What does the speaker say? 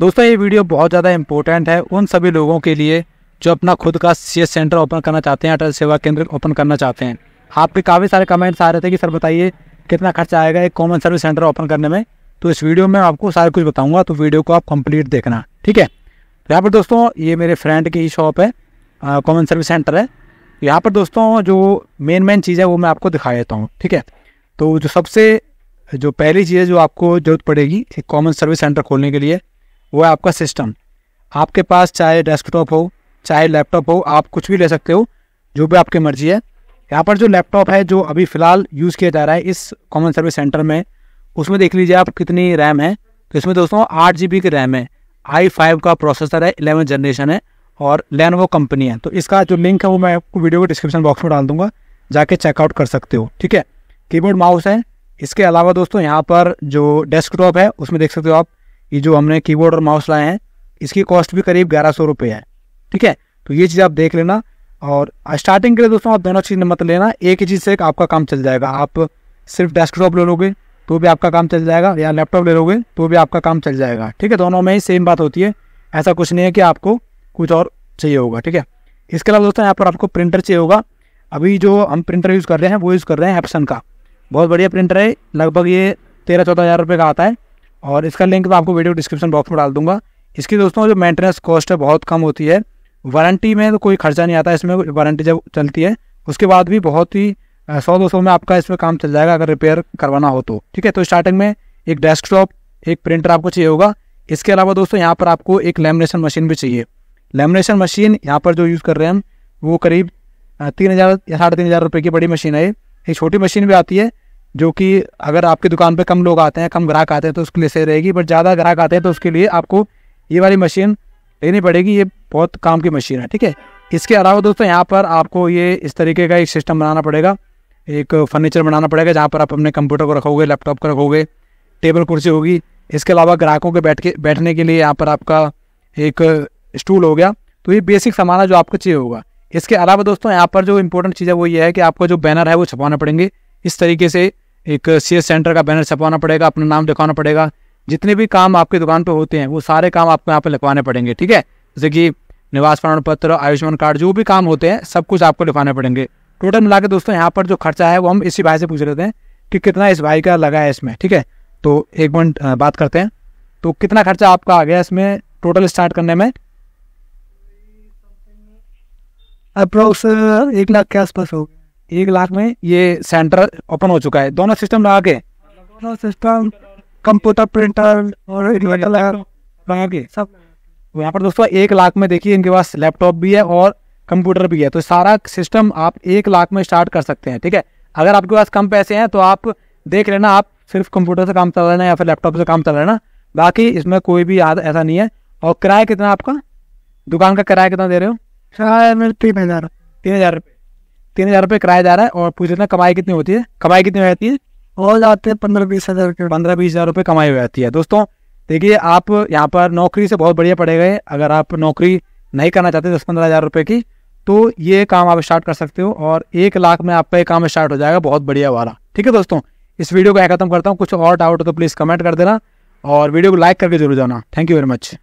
दोस्तों ये वीडियो बहुत ज़्यादा इंपॉर्टेंट है उन सभी लोगों के लिए जो अपना खुद का सी सेंटर ओपन करना चाहते हैं अटल सेवा केंद्र ओपन करना चाहते हैं आपके काफ़ी सारे कमेंट्स आ रहे थे कि सर बताइए कितना खर्चा आएगा एक कॉमन सर्विस सेंटर ओपन करने में तो इस वीडियो में आपको सारा कुछ बताऊंगा तो वीडियो को आप कंप्लीट देखना ठीक है तो यहाँ पर दोस्तों ये मेरे फ्रेंड की शॉप है कॉमन सर्विस सेंटर है यहाँ पर दोस्तों जो मेन मेन चीज़ है वो मैं आपको दिखा देता हूँ ठीक है तो जो सबसे जो पहली चीज़ है जो आपको जरूरत पड़ेगी एक कॉमन सर्विस सेंटर खोलने के लिए वो है आपका सिस्टम आपके पास चाहे डेस्कटॉप हो चाहे लैपटॉप हो आप कुछ भी ले सकते हो जो भी आपकी मर्जी है यहाँ पर जो लैपटॉप है जो अभी फ़िलहाल यूज़ किया जा रहा है इस कॉमन सर्विस सेंटर में उसमें देख लीजिए आप कितनी रैम है तो इसमें दोस्तों आठ जी की रैम है आई फाइव का प्रोसेसर है इलेवन जनरेशन है और वो कंपनी है तो इसका जो लिंक है वो मैं आपको वीडियो के डिस्क्रिप्शन बॉक्स में डाल दूंगा जाके चेकआउट कर सकते हो ठीक है कीबोर्ड माउस है इसके अलावा दोस्तों यहाँ पर जो डेस्कटॉप है उसमें देख सकते हो आप ये जो हमने कीबोर्ड और माउस लाए हैं इसकी कॉस्ट भी करीब ग्यारह सौ रुपये है ठीक है तो ये चीज़ आप देख लेना और स्टार्टिंग के लिए दोस्तों आप दोनों चीज़ मत लेना एक ही चीज़ से आपका काम चल जाएगा आप सिर्फ डेस्कटॉप ले लोगे तो भी आपका काम चल जाएगा या लैपटॉप ले लोगे तो भी आपका काम चल जाएगा ठीक है दोनों में ही सेम बात होती है ऐसा कुछ नहीं है कि आपको कुछ और चाहिए होगा ठीक है इसके अलावा दोस्तों यहाँ पर आपको प्रिंटर चाहिए होगा अभी जो हम प्रिंटर यूज़ कर रहे हैं वो यूज़ कर रहे हैं एप्सन का बहुत बढ़िया प्रिंटर है लगभग ये तेरह चौदह हज़ार रुपये का आता है और इसका लिंक मैं आपको वीडियो डिस्क्रिप्शन बॉक्स में डाल दूंगा इसकी दोस्तों जो मेंटेनेंस कॉस्ट है बहुत कम होती है वारंटी में तो कोई खर्चा नहीं आता इसमें वारंटी जब चलती है उसके बाद भी बहुत ही सौ दो सौ में आपका इसमें काम चल जाएगा अगर रिपेयर करवाना हो तो ठीक है तो स्टार्टिंग में एक डेस्कटॉप एक प्रिंटर आपको चाहिए होगा इसके अलावा दोस्तों यहाँ पर आपको एक लेमिनेशन मशीन भी चाहिए लेमिनेशन मशीन यहाँ पर जो यूज़ कर रहे हैं हम वो करीब तीन हज़ार या साढ़े तीन हज़ार रुपये की बड़ी मशीन है एक छोटी मशीन भी आती है जो कि अगर आपकी दुकान पे कम लोग आते हैं कम ग्राहक आते हैं तो उसके लिए सही रहेगी बट ज़्यादा ग्राहक आते हैं तो उसके लिए आपको ये वाली मशीन लेनी पड़ेगी ये बहुत काम की मशीन है ठीक है इसके अलावा दोस्तों यहाँ पर आपको ये इस तरीके का एक सिस्टम बनाना पड़ेगा एक फर्नीचर बनाना पड़ेगा जहाँ पर आप अपने कंप्यूटर को रखोगे लैपटॉप को रखोगे टेबल कुर्सी होगी इसके अलावा ग्राहकों के बैठ के बैठने के लिए यहाँ पर आपका एक स्टूल हो गया तो ये बेसिक सामान है जो आपको चाहिए होगा इसके अलावा दोस्तों यहाँ पर जो इंपॉर्टेंट चीज़ है वो ये है कि आपको जो बैनर है वो छपाना पड़ेंगे इस तरीके से एक सी सेंटर का बैनर छपवाना पड़ेगा अपना नाम लिखवाना पड़ेगा जितने भी काम आपकी दुकान पर होते हैं वो सारे काम आपको यहाँ पर लिखवाने पड़ेंगे ठीक है जैसे कि निवास प्रमाण पत्र आयुष्मान कार्ड जो भी काम होते हैं सब कुछ आपको लिखवाने पड़ेंगे टोटल मिला के दोस्तों यहाँ पर जो खर्चा है वो हम इसी भाई से पूछ लेते हैं कि कितना इस भाई का लगा है इसमें ठीक है तो एक मिनट बात करते हैं तो कितना खर्चा आपका आ गया इसमें टोटल स्टार्ट करने में अप्रोक्स एक लाख के आसपास हो गया एक लाख में ये सेंटर ओपन हो चुका है दोनों सिस्टम लगा के दोनों सिस्टम कंप्यूटर प्रिंटर और लगा के सब तो यहाँ पर दोस्तों एक लाख में देखिए इनके पास लैपटॉप भी है और कंप्यूटर भी है तो सारा सिस्टम आप एक लाख में स्टार्ट कर सकते हैं ठीक है अगर आपके पास कम पैसे हैं तो आप देख लेना आप सिर्फ कंप्यूटर से काम चल रहे या फिर लैपटॉप से काम चल लेना बाकी इसमें कोई भी याद ऐसा नहीं है और किराया कितना आपका दुकान का किराया कितना दे रहे हो किराया तीन हज़ार तीन हज़ार रुपये तीन हज़ार रुपये कराया जा रहा है और पूछ हैं कमाई कितनी होती है कमाई कितनी हो जाती है और जाते हैं पंद्रह बीस हज़ार पंद्रह बीस हज़ार रुपये कमाई हो जाती है दोस्तों देखिए आप यहाँ पर नौकरी से बहुत बढ़िया पड़े गए अगर आप नौकरी नहीं करना चाहते दस पंद्रह हज़ार रुपये की तो ये काम आप स्टार्ट कर सकते हो और एक लाख में आपका ये काम स्टार्ट हो जाएगा बहुत बढ़िया वाला ठीक है दोस्तों इस वीडियो को यहाँ खत्म करता हूँ कुछ और डाउट हो तो प्लीज़ कमेंट कर देना और वीडियो को लाइक करके जरूर जाना थैंक यू वेरी मच